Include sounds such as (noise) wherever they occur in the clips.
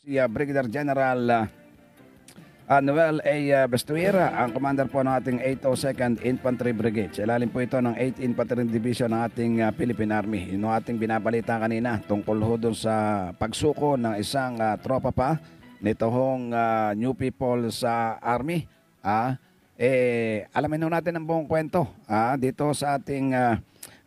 si uh, Brigadier General uh, uh, Noel A. Bastuera, ang commander po ng ating 802nd Infantry Brigade. Sa ilalim po ito ng 8th Infantry Division ng ating uh, Philippine Army. Yung ating binabalita kanina tungkol ho dun sa pagsuko ng isang uh, tropa pa nito hong uh, new people sa Army. Ah, eh, alamin ho natin ang buong kwento ah, dito sa ating uh,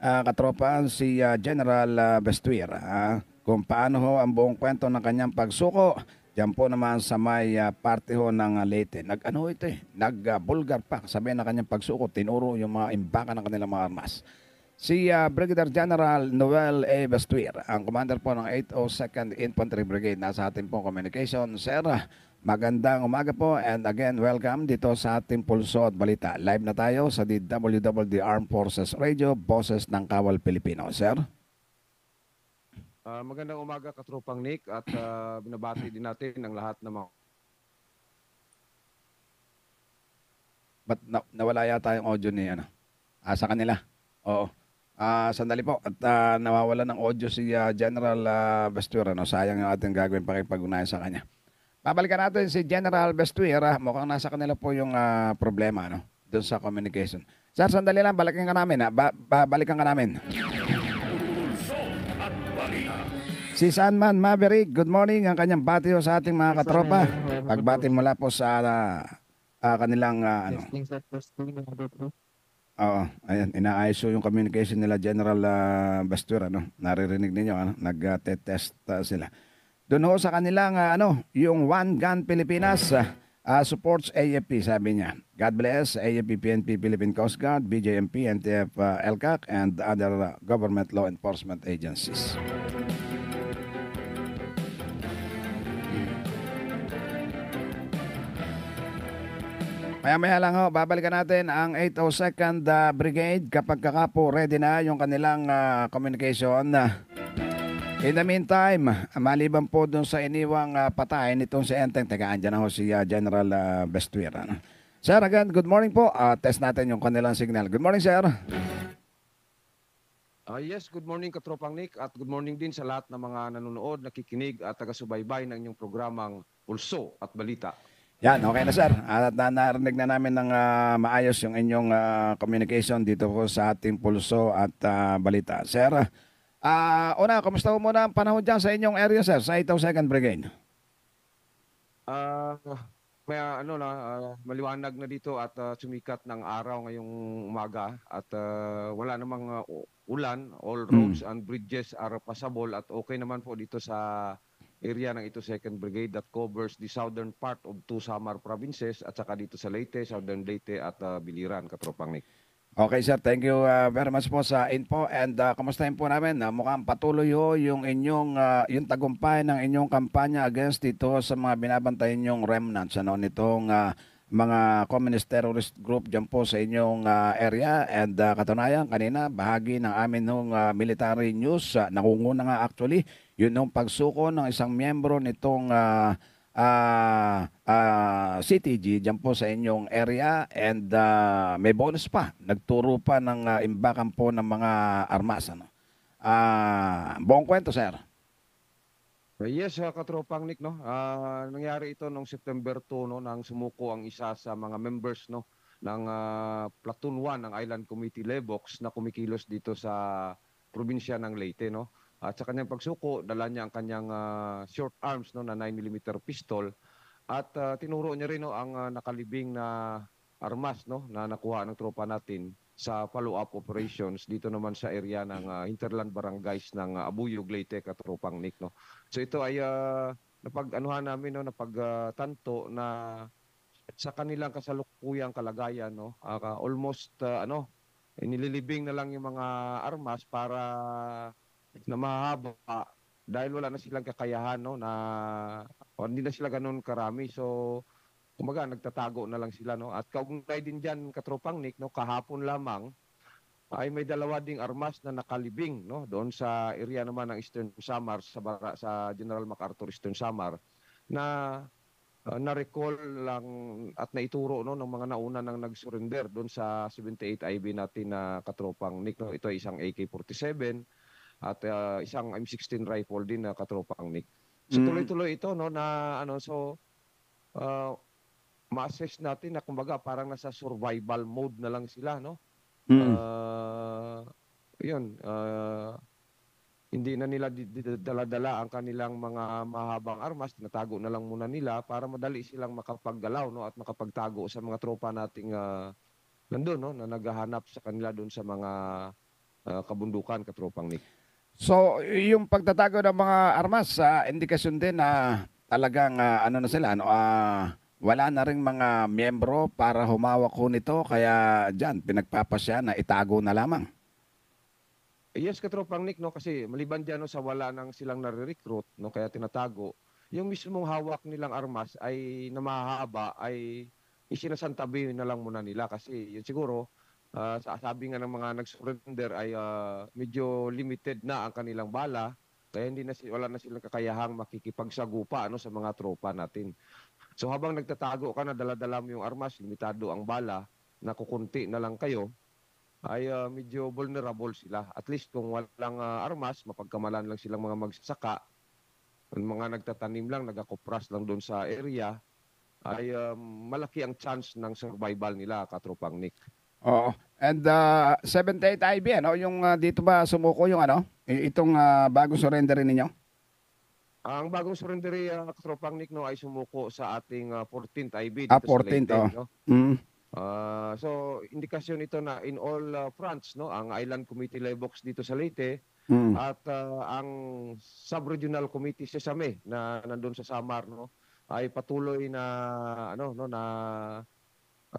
uh, katropa, si uh, General uh, Bastuera. Ah, kung paano ho ang buong kwento ng kanyang pagsuko. Diyan po naman sa may uh, parte ho ng uh, Leyte. Nag-ano ito eh, nag-bulgar ah, pa. Sabi na kanyang pagsuko, tinuro yung mga imbaka ng kanilang mga armas. Si uh, Brigadier General Noel A. Bastuir, ang commander po ng 802nd Infantry Brigade. Nasa ating po communication. Sir, magandang umaga po and again, welcome dito sa ating Pulso at Balita. Live na tayo sa DWWD Armed Forces Radio, Boses ng Kawal Pilipino. Sir? Uh, magandang umaga katropang Nick at uh, binabati din natin ang lahat ng mga But na, nawala yata yung audio ni ano. Ah, sa kanila. Oo. Ah, sandali po at ah, nawawala ng audio si ah, General ah, Bastuer ano. Sayang yung ating gagawin pakipag-unayan sa kanya. Babalikan natin si General Bestuera. Ah. mukhang nasa kanila po yung ah, problema ano doon sa communication. Sir, sandali lang balikan ka namin. Ah. Ba- ba- balikan ka namin. Si Sandman Maverick, good morning. Ang kanyang bati sa ating mga katropa. Pagbati mula po sa uh, uh, kanilang uh, ano. Oo, ayan, inaayos yung communication nila General uh, Bastura, no? Naririnig ninyo, ano? Nag-test uh, sila. Doon ho sa kanilang, uh, ano, yung One Gun Pilipinas uh, uh, supports AFP, sabi niya. God bless AFP, PNP, Philippine Coast Guard, BJMP, NTF, uh, LCAC, and other uh, government law enforcement agencies. Maya-maya lang ho, babalikan natin ang 802nd uh, Brigade kapag kakapo ready na yung kanilang uh, communication. In the meantime, maliban po dun sa iniwang uh, patay nitong si Enteng, taga andyan ho si uh, General uh, Bestuira. No? Sir, again, good morning po. Uh, test natin yung kanilang signal. Good morning, sir. Uh, yes, good morning Katropang Nick at good morning din sa lahat ng mga nanonood, nakikinig at taga-subaybay ng inyong programang Pulso at Balita. Yan, okay na sir. At na narinig na namin ng ah, maayos yung inyong ah, communication dito po sa ating pulso at ah, balita. Sir, uh, una, kamusta po muna ang panahon dyan sa inyong area sir, sa 82nd Brigade? Uh, may ah, ano na ah, maliwanag na dito at ah, sumikat ng araw ngayong umaga at ah, wala namang ah, ulan all hmm. roads and bridges are passable at okay naman po dito sa area ng ito 2nd Brigade that covers the southern part of two Samar provinces at saka dito sa Leyte, Southern Leyte at uh, Biliran, Katropang Nick. Okay sir, thank you uh, very much po sa info and uh, kamustahin po namin uh, mukhang patuloy ho yung inyong uh, yung tagumpay ng inyong kampanya against ito sa mga binabantayan yung remnants ano nitong uh, mga communist terrorist group dyan po sa inyong uh, area and uh, katunayan kanina bahagi ng amin ng uh, military news uh, nangunguna nga actually yun ang pagsuko ng isang miyembro nitong uh, ah, uh, ah, uh, ah, CTG dyan po sa inyong area and uh, may bonus pa. Nagturo pa ng uh, imbakan po ng mga armas. Ano? Uh, buong kwento, sir. Uh, yes, uh, katropang Nick, no? Uh, nangyari ito noong September 2, no, nang sumuko ang isa sa mga members, no, ng uh, Platoon 1 ng Island Committee Lebox na kumikilos dito sa probinsya ng Leyte, no? At sa kanyang pagsuko, dala niya ang kanyang uh, short arms no, na 9mm pistol. At uh, tinuro niya rin no, ang uh, nakalibing na armas no, na nakuha ng tropa natin sa follow-up operations dito naman sa area ng uh, hinterland barangays ng uh, Abuyog, Leyte, Katropang Nick. No? So ito ay uh, napag-anuhan namin, no, napagtanto uh, na sa kanilang kasalukuyang kalagayan, no, uh, almost uh, ano, inililibing na lang yung mga armas para na mahaba dahil wala na silang kakayahan no na o, hindi na sila ganoon karami so kumaga nagtatago na lang sila no at kaugnay din diyan katropang Nick no kahapon lamang ay may dalawa ding armas na nakalibing no doon sa area naman ng Eastern Samar sa bara, sa General MacArthur Eastern Samar na uh, na-recall lang at naituro no ng mga nauna nang nag-surrender doon sa 78 IB natin na katropang Nick no ito ay isang AK-47 at uh, isang M16 rifle din na katropa ang Nick. So mm. tuloy-tuloy ito no na ano so uh, ma-assess natin na kumbaga parang nasa survival mode na lang sila no. Mm. Uh, 'yun uh, hindi na nila dala-dala ang kanilang mga mahabang armas, tinatago na lang muna nila para madali silang makapaggalaw no at makapagtago sa mga tropa nating uh, nandoon no na naghahanap sa kanila doon sa mga uh, kabundukan katropang Nick. So, yung pagtatago ng mga armas, uh, indikasyon din na uh, talagang uh, ano na sila, ano, uh, wala na rin mga miyembro para humawak ko nito kaya dyan pinagpapasya na itago na lamang. Yes, katropang Nick, no? kasi maliban dyan no, sa wala nang silang nare-recruit, no? kaya tinatago, yung mismong hawak nilang armas ay namahaba ay isinasantabi na lang muna nila kasi yun siguro uh, sabi nga ng mga nag-surrender ay uh, medyo limited na ang kanilang bala kaya hindi na wala na silang kakayahang makikipagsagupa ano sa mga tropa natin. So habang nagtatago ka na dala-dala mo yung armas, limitado ang bala, nakukunti na lang kayo, ay uh, medyo vulnerable sila. At least kung walang uh, armas, mapagkamalan lang silang mga magsasaka, ang mga nagtatanim lang, nagakopras lang doon sa area, ay uh, malaki ang chance ng survival nila, katropang Nick. Oo. And uh, 78 IB, ano? Yung uh, dito ba sumuko yung ano? Itong uh, bagong surrenderin ninyo? Ang bagong surrendery, uh, ah, Katropang Nick, no, ay sumuko sa ating uh, 14th IB. Dito ah, 14th, sa Leyden, oh. No? Mm. Uh, so, indikasyon ito na in all uh, fronts, no, ang Island Committee Laybox dito sa Leyte, mm. at uh, ang Sub-Regional Committee Same na nandun sa Samar, no, ay patuloy na, ano, no, na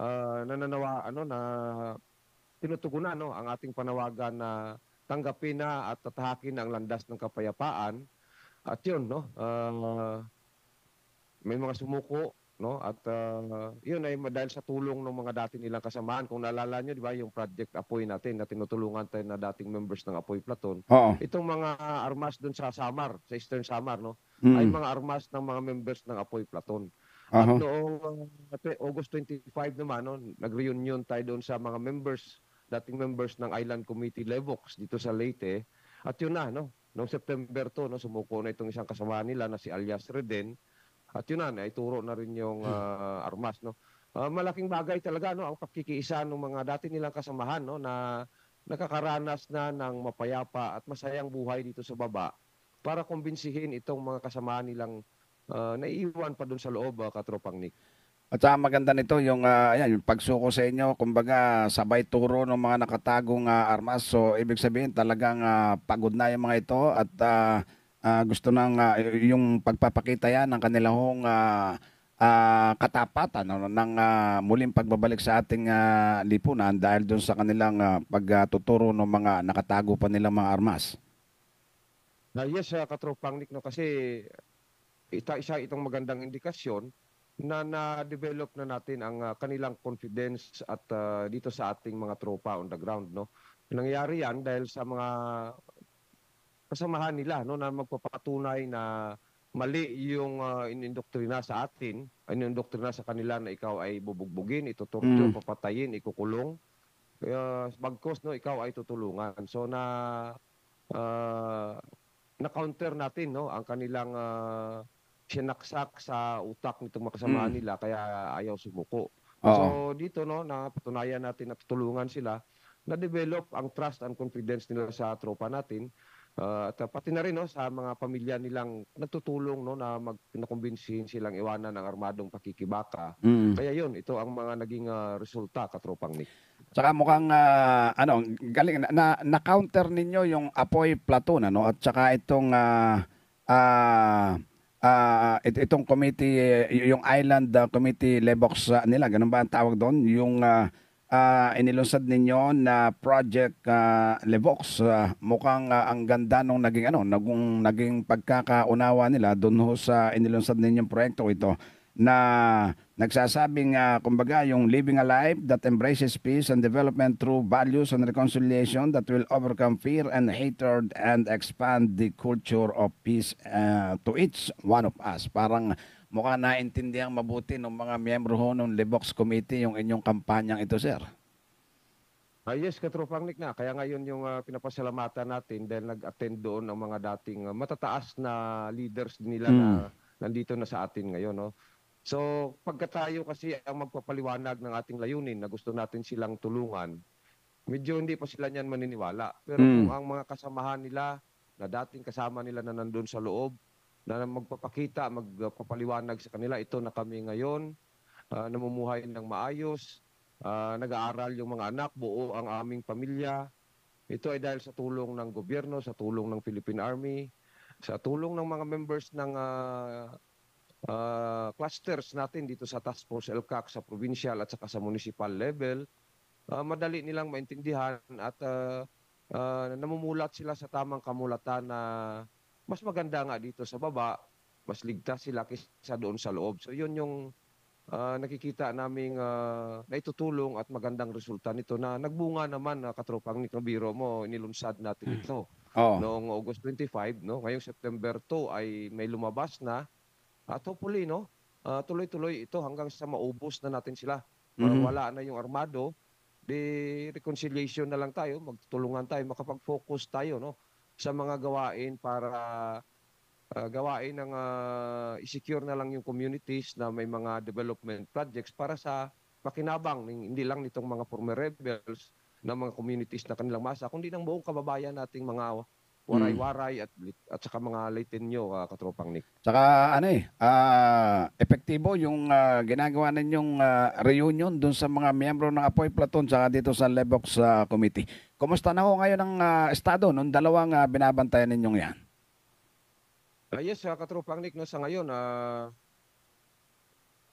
uh, nananawa ano na tinutugunan no ang ating panawagan na tanggapin na at tatahakin ang landas ng kapayapaan at yun no uh, may mga sumuko no at uh, yun ay dahil sa tulong ng mga dati nilang kasamaan kung naalala niyo di ba yung project Apoy natin na tinutulungan tayo na dating members ng Apoy Platon Oo. itong mga armas doon sa Samar sa Eastern Samar no mm. ay mga armas ng mga members ng Apoy Platon at Aha. Uh-huh. noong uh, August 25 naman, no, nag-reunion tayo doon sa mga members, dating members ng Island Committee Levox dito sa Leyte. At yun na, no, noong September 2, no, sumuko na itong isang kasama nila na si Alias Reden. At yun na, naituro na rin yung uh, armas. No. Uh, malaking bagay talaga no, ang pagkikiisa ng mga dati nilang kasamahan no, na nakakaranas na ng mapayapa at masayang buhay dito sa baba para kumbinsihin itong mga kasamahan nilang uh, naiiwan pa doon sa loob uh, katropang Nick. At saka maganda nito yung, uh, ayan, yung pagsuko sa inyo, kumbaga sabay turo ng mga nakatagong uh, armas. So ibig sabihin talagang uh, pagod na yung mga ito at uh, uh, gusto nang uh, yung pagpapakita yan ng kanilang uh, uh, katapatan ano, ng uh, muling pagbabalik sa ating uh, lipunan dahil doon sa kanilang uh, pagtuturo ng mga nakatago pa nilang mga armas. Uh, yes, uh, katropang Nick, no, kasi ita isa itong magandang indikasyon na na-develop na natin ang uh, kanilang confidence at uh, dito sa ating mga tropa on the ground no. Nangyayari yan dahil sa mga kasamahan nila no na magpapatunay na mali yung uh, inindoktrina sa atin, inindoktrina sa kanila na ikaw ay bubugbugin, itutorture, mm. papatayin, ikukulong. Kaya uh, bagkos no ikaw ay tutulungan. So na uh, na counter natin no ang kanilang uh, sinaksak sa utak nitong mga Mm. nila kaya ayaw sumuko. So dito no, na patunayan natin na tutulungan sila na develop ang trust and confidence nila sa tropa natin. Uh, at pati na rin no, sa mga pamilya nilang natutulong no, na mag nakumbinsihin silang iwanan ang armadong pakikibaka. Mm. Kaya yun, ito ang mga naging ah, resulta katropang Nick. Tsaka mukhang ah, ano, galing na, na counter ninyo yung apoy platoon ano at tsaka itong ah ah, uh, it, itong committee, eh, yung Island uh, Committee Lebox uh, nila, ganun ba ang tawag doon? Yung uh, uh, inilunsad ninyo na Project uh, Lebox, uh, mukhang uh, ang ganda nung naging, ano, naging, naging pagkakaunawa nila doon sa inilunsad ninyong proyekto ito na Nagsasabing, uh, kumbaga, yung living a life that embraces peace and development through values and reconciliation that will overcome fear and hatred and expand the culture of peace uh, to each one of us. Parang mukha naintindihan mabuti ng mga miyembro ho ng Libox Committee yung inyong kampanyang ito, sir. Uh, yes, katropang Nick na. Kaya ngayon yung uh, pinapasalamatan natin dahil nag-attend doon ang mga dating uh, matataas na leaders nila mm. na hmm. nandito na sa atin ngayon. No? So, pagka tayo kasi ang magpapaliwanag ng ating layunin na gusto natin silang tulungan, medyo hindi pa sila niyan maniniwala. Pero mm. kung ang mga kasamahan nila, na dating kasama nila na nandun sa loob, na magpapakita, magpapaliwanag sa kanila, ito na kami ngayon, uh, namumuhay ng maayos, uh, nag-aaral yung mga anak, buo ang aming pamilya. Ito ay dahil sa tulong ng gobyerno, sa tulong ng Philippine Army, sa tulong ng mga members ng uh, uh, clusters natin dito sa Task Force LCAC sa provincial at saka sa municipal level, uh, madali nilang maintindihan at uh, uh, namumulat sila sa tamang kamulatan na mas maganda nga dito sa baba, mas ligtas sila kaysa doon sa loob. So yun yung uh, nakikita naming uh, naitutulong at magandang resulta nito na nagbunga naman uh, katropang ni Biro mo inilunsad natin hmm. ito. Oh. Noong August 25, no, ngayong September 2 ay may lumabas na at ah, hopefully, no, uh, tuloy-tuloy ito hanggang sa maubos na natin sila. Para mm-hmm. wala na yung armado, di reconciliation na lang tayo, magtulungan tayo, makapag-focus tayo no, sa mga gawain para uh, gawain ng uh, i-secure na lang yung communities na may mga development projects para sa makinabang hindi lang nitong mga former rebels ng mga communities na kanilang masa, kundi ng buong kababayan nating mga waray-waray hmm. at, at saka mga nyo, uh, katropang Nick. Saka ano eh, ah, epektibo yung ah, ginagawa ninyong ah, reunion dun sa mga miyembro ng Apoy Platon saka dito sa Lebox ah, Committee. Kumusta na ho ngayon ang ah, estado nung dalawang ah, binabantayan ninyong yan? Ah, yes, uh, katropang Nick, no, sa ngayon, ah,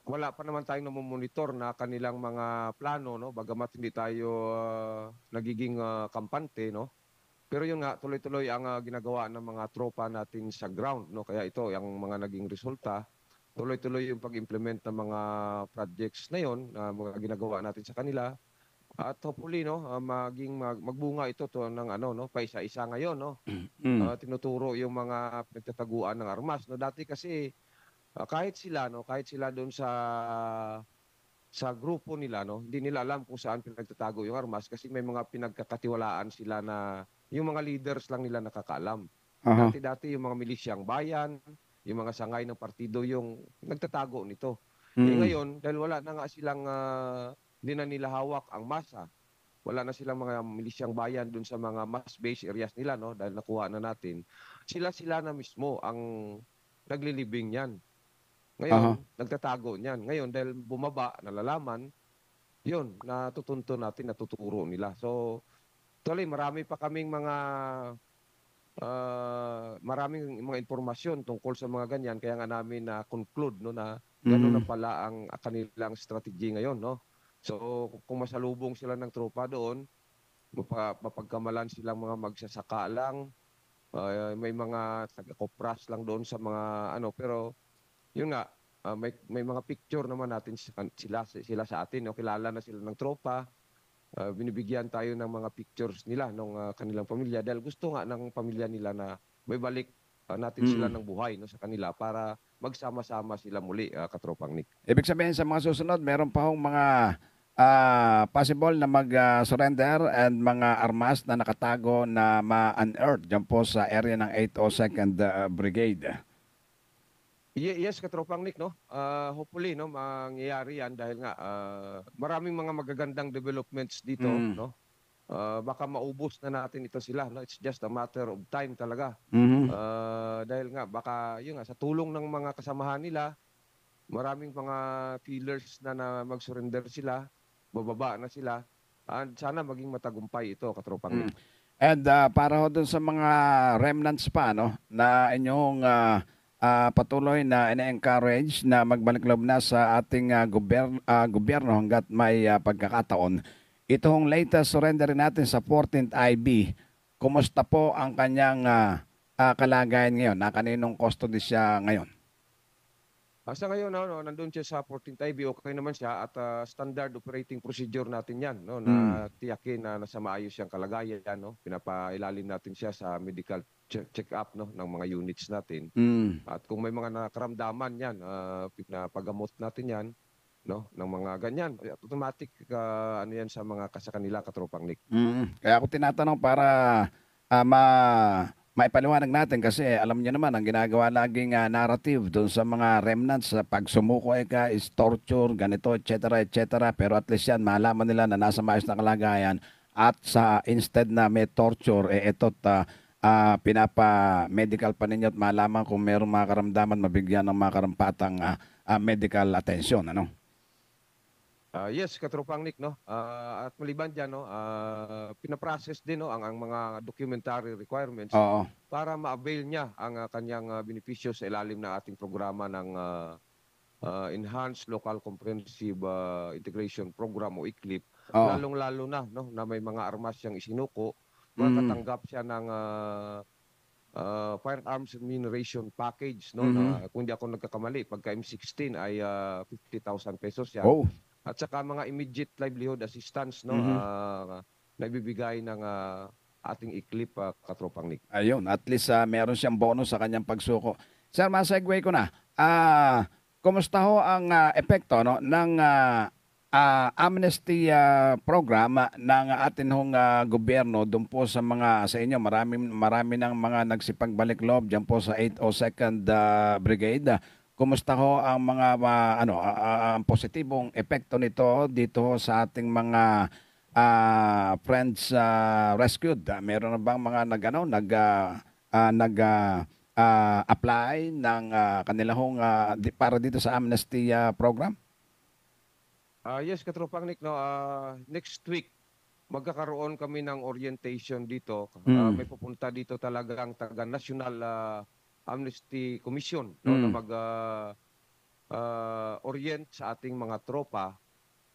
wala pa naman tayong namumonitor na kanilang mga plano, no? Bagamat hindi tayo ah, nagiging ah, kampante, no? Pero yun nga, tuloy-tuloy ang uh, ginagawa ng mga tropa natin sa ground. No? Kaya ito, yung mga naging resulta, tuloy-tuloy yung pag-implement ng mga projects na yun, na uh, mga ginagawa natin sa kanila. At hopefully, no, uh, maging mag magbunga ito to ng ano, no, paisa-isa ngayon, no. Uh, (clears throat) tinuturo yung mga pinagtataguan ng armas. No, dati kasi uh, kahit sila, no, kahit sila doon sa sa grupo nila, no, hindi nila alam kung saan pinagtatago yung armas kasi may mga pinagkakatiwalaan sila na yung mga leaders lang nila nakakaalam. Uh-huh. Dati-dati yung mga milisyang bayan, yung mga sangay ng partido yung nagtatago nito. Mm. ngayon, dahil wala na nga silang, uh, ah, hindi na nila hawak ang masa, wala na silang mga milisyang bayan dun sa mga mass base areas nila, no? dahil nakuha na natin, sila-sila na mismo ang naglilibing yan. Ngayon, uh-huh. nagtatago niyan. Ngayon, dahil bumaba, nalalaman, yun, natutunto natin, natuturo nila. So, Actually, marami pa kaming mga uh, ah, maraming mga impormasyon tungkol sa mga ganyan kaya nga namin na conclude no na ganoon mm. na pala ang kanilang strategy ngayon no. So kung masalubong sila ng tropa doon, mapagkamalan silang mga magsasaka lang, uh, may mga taga-kopras lang doon sa mga ano pero yun nga uh, may may mga picture naman natin sila sila sa atin no kilala na sila ng tropa uh, binibigyan tayo ng mga pictures nila ng uh, ah, kanilang pamilya dahil gusto nga ng pamilya nila na may balik uh, natin mm. sila ng buhay no, sa kanila para magsama-sama sila muli, uh, katropang Nick. Ibig sabihin sa mga susunod, meron pa hong mga uh, possible na mag-surrender uh, and mga armas na nakatago na ma-unearth dyan po sa area ng 802nd uh, Brigade. Ye- Yes, katropang Nick, no? Uh, hopefully, no, mangyayari yan dahil nga uh, maraming mga magagandang developments dito, Mm. no? Uh, baka maubos na natin ito sila, no? It's just a matter of time talaga. Mhm. Ah, dahil nga baka yun nga sa tulong ng mga kasamahan nila, maraming mga feelers na na mag-surrender sila, bababa na sila. And sana maging matagumpay ito, katropang mm. Nick. And uh, para ho dun sa mga remnants pa no na inyong uh, uh, patuloy na ina-encourage na magbalik loob na sa ating uh, ah, gobyerno, uh, ah, gobyerno hanggat may uh, pagkakataon. Itong latest surrender natin sa 14th IB. Kumusta po ang kanyang uh, uh, kalagayan ngayon? Na kaninong custody siya ngayon? Uh, sa ngayon, no, no, nandun siya sa 14th IB, okay naman siya at uh, standard operating procedure natin yan no, na mm. tiyakin na nasa maayos siyang kalagayan. No? Pinapailalim natin siya sa medical check, check up no ng mga units natin. Mm. At kung may mga nakaramdaman 'yan, uh, pinapagamot natin 'yan no ng mga ganyan eh, automatic uh, ano yan sa mga sa kanila katropang Nick. Mm. Kaya ako tinatanong para uh, ma maipaliwanag natin kasi alam niyo naman ang ginagawa laging uh, narrative doon sa mga remnants sa pagsumuko ay ka is torture ganito etc etc pero at least yan malaman nila na nasa maayos na kalagayan at sa instead na may torture eh ito uh, uh, ah, pinapa medical pa ninyo at malaman kung mayroong mga karamdaman, mabigyan ng mga karampatang uh, uh, medical attention, ano? Uh, yes, katropang Nick, no? Uh, at maliban dyan, no? Uh, pinaprocess din, no? Ang, ang mga documentary requirements Oo. para ma-avail niya ang uh, kanyang uh, benepisyo sa ilalim ng ating programa ng uh, uh, Enhanced Local Comprehensive uh, Integration Program o ICLIP. Lalong-lalo na, no? Na may mga armas siyang isinuko Diba? makatanggap mm. siya ng uh, uh, firearms remuneration package no mm-hmm. na kung di ako nagkakamali pagka M16 ay uh, ah, 50,000 pesos yan. Oh. At saka mga immediate livelihood assistance no mm-hmm. uh, na ibibigay ng uh, ating iklip uh, katropang Nick. Ayun, at least uh, meron siyang bonus sa kanyang pagsuko. Sir, masegue ko na. uh, kumusta ho ang uh, epekto no ng uh, uh, amnesty uh, ah, program ng atin hong uh, gobyerno doon po sa mga sa inyo marami marami ng mga nagsipagbalik loob diyan po sa 802nd uh, Brigade. Kumusta ho ang mga uh, ano uh, uh, ang positibong epekto nito dito sa ating mga uh, friends uh, rescued? Uh, meron na bang mga nagano nag uh, uh, nag uh, uh, apply ng uh, kanila hong uh, para dito sa amnesty uh, program? Uh, yes, katropang Nick, no, uh, next week magkakaroon kami ng orientation dito. Mm. Uh, may pupunta dito talaga ang taga National uh, Amnesty Commission no, mm. na hmm. mag uh, uh, orient sa ating mga tropa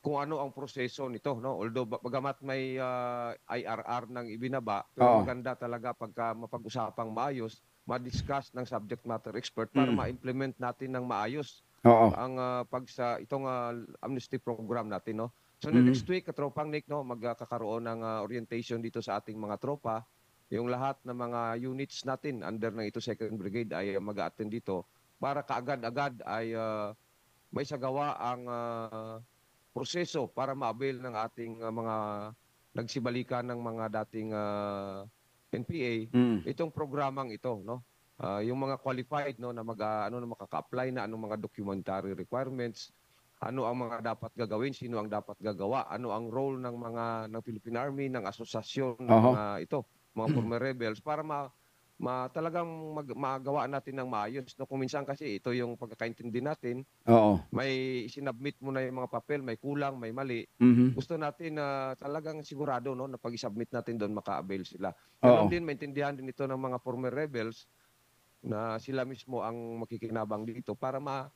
kung ano ang proseso nito no although bagamat may uh, IRR nang ibinaba oh. maganda talaga pagka mapag-usapang maayos ma-discuss ng subject matter expert para mm. ma-implement natin ng maayos Oo. ang ah, pag sa itong ah, amnesty program natin no. So Mhm. next week katropang Nick no magkakaroon ng ah, orientation dito sa ating mga tropa. Yung lahat ng mga units natin under ng ito Second Brigade ay mag-attend dito para kaagad-agad ay ah, may sagawa ang ah, proseso para ma-avail ng ating ah, mga nagsibalikan ng mga dating ah, NPA Mm. itong programang ito no uh, yung mga qualified no na mag ah, ano na makaka-apply na anong mga documentary requirements, ano ang mga dapat gagawin, sino ang dapat gagawa, ano ang role ng mga ng Philippine Army, ng asosasyon ng uh-huh. mga ito, mga (clears throat) former rebels para ma, ma talagang mag, magawa natin ng maayos. No, kung minsan kasi ito yung pagkakaintindi natin. Oo. May sinubmit mo na yung mga papel, may kulang, may mali. Mm-hmm. Gusto natin na uh, talagang sigurado no na pag-submit natin doon maka-avail sila. Ganun din maintindihan din ito ng mga former rebels na sila mismo ang makikinabang dito para ma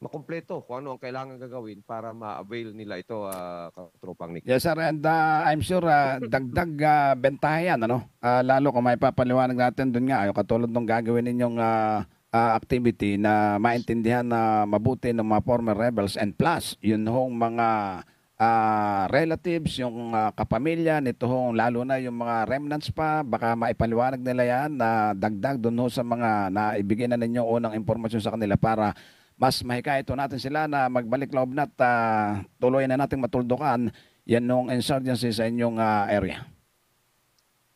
makumpleto kung ano ang kailangan gagawin para ma-avail nila ito uh, katropang Nick. Yes sir, and uh, I'm sure uh, dagdag uh, bentahe yan, ano? Uh, lalo kung may papaliwanag natin doon nga, ayo katulad ng gagawin ninyong uh, uh, activity na maintindihan na mabuti ng mga former rebels and plus yun hong mga uh, relatives, yung uh, kapamilya nitong lalo na yung mga remnants pa, baka maipaliwanag nila yan na dagdag doon sa mga naibigay na ninyo unang impormasyon sa kanila para mas mahikayto natin sila na magbalik loob na at uh, tuloy na nating matuldukan yan nung insurgency sa inyong uh, area.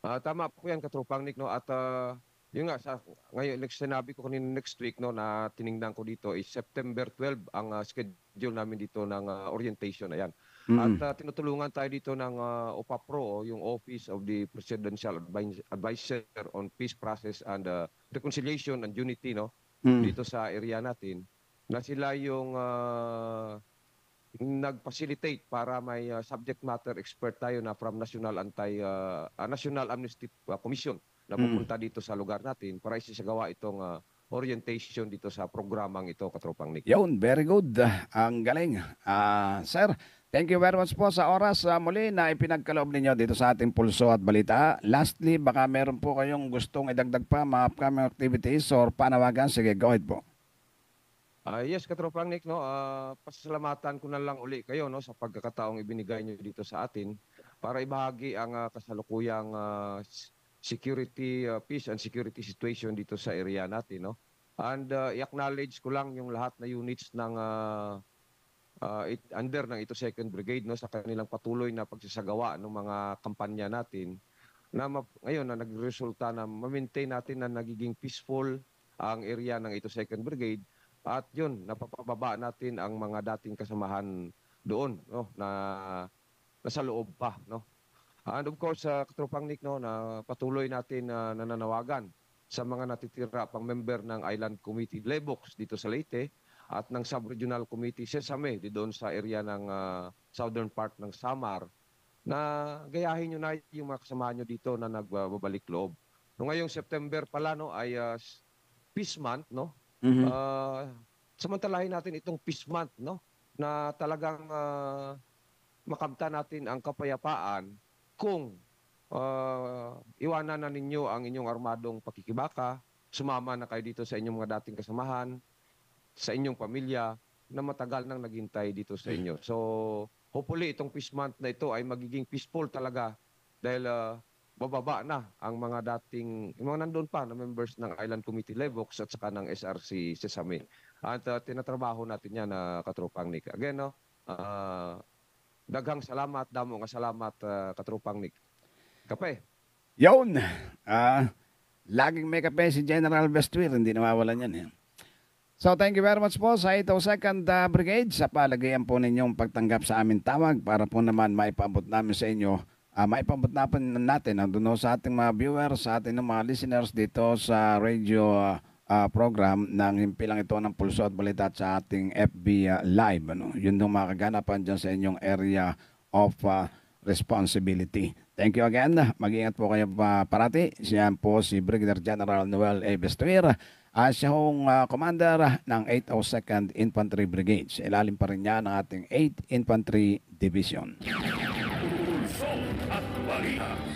Uh, tama po yan, Katrupang Nick. No? At uh, yun nga, sa, ngayon, like, sinabi ko kanina next week no, na tiningnan ko dito is September 12 ang uh, schedule namin dito ng uh, orientation. Ayan mm At uh, tinutulungan tayo dito ng uh, ah, OPAPRO, oh, yung Office of the Presidential Advisor on Peace Process and uh, Reconciliation and Unity no mm dito sa area natin na sila yung uh, nag-facilitate para may uh, subject matter expert tayo na from National Anti uh, National Amnesty Commission na mm. pupunta mm. dito sa lugar natin para isisagawa itong uh, orientation dito sa programang ito, Katropang Nick. Yun, very good. ang galing. Uh, sir, Thank you very much po sa oras uh, muli na ipinagkaloob ninyo dito sa ating pulso at balita. Lastly, baka meron po kayong gustong idagdag pa mga upcoming activities or panawagan. Sige, go ahead po. Uh, yes, Katropang Nick, no, uh, ah, pasasalamatan ko na lang uli kayo no, sa pagkakataong ibinigay nyo dito sa atin para ibahagi ang uh, kasalukuyang uh, security, uh, peace and security situation dito sa area natin. No? And uh, i-acknowledge ko lang yung lahat na units ng uh, uh, it, under ng ito second Brigade no sa kanilang patuloy na pagsasagawa ng mga kampanya natin na ngayon na nagresulta na ma-maintain natin na nagiging peaceful ang area ng ito second Brigade at yun napapababa natin ang mga dating kasamahan doon no na nasa loob pa no and of course sa uh, katropang Nick no na patuloy natin na uh, nananawagan sa mga natitira pang member ng Island Committee Lebox dito sa Leyte at ng Sub-Regional Committee Sesame di doon sa area ng uh, southern part ng Samar na gayahin nyo na yung mga kasamahan nyo dito na nagbabalik loob. No, ngayong September pala no, ay uh, Peace Month. No? Mm-hmm. Uh, samantalahin natin itong Peace Month no, na talagang uh, makamta natin ang kapayapaan kung uh, iwanan na ninyo ang inyong armadong pakikibaka, sumama na kayo dito sa inyong mga dating kasamahan, sa inyong pamilya na matagal nang naghintay dito sa inyo. So, hopefully itong peace month na ito ay magiging peaceful talaga dahil uh, bababa na ang mga dating, yung mga nandoon pa na members ng Island Committee Levox at saka ng SRC Sesame. At uh, tinatrabaho natin yan na uh, katropang Nick. Again, no, uh, daghang salamat, damo nga salamat uh, katropang Nick. Kape. Yun. Uh, laging may kape si General Bestuir, hindi nawawalan yan. Eh. So thank you very much po sa 82nd uh, Brigade sa palagayan po ninyong pagtanggap sa amin tawag para po naman maipabot namin sa inyo, uh, maipabot natin, natin ang duno sa ating mga viewers, sa ating mga listeners dito sa radio uh, uh, program ng himpilang ito ng Pulso at Balita sa ating FB uh, Live. Ano? Yun yung mga kaganapan dyan sa inyong area of uh, responsibility. Thank you again. Mag-ingat po kayo pa uh, parati. Siyan po si Brigadier General Noel A. Bestuera As yung uh, ah, commander ng 802nd Infantry Brigade, sa ilalim pa rin niya ng ating 8th Infantry Division. Result at balita.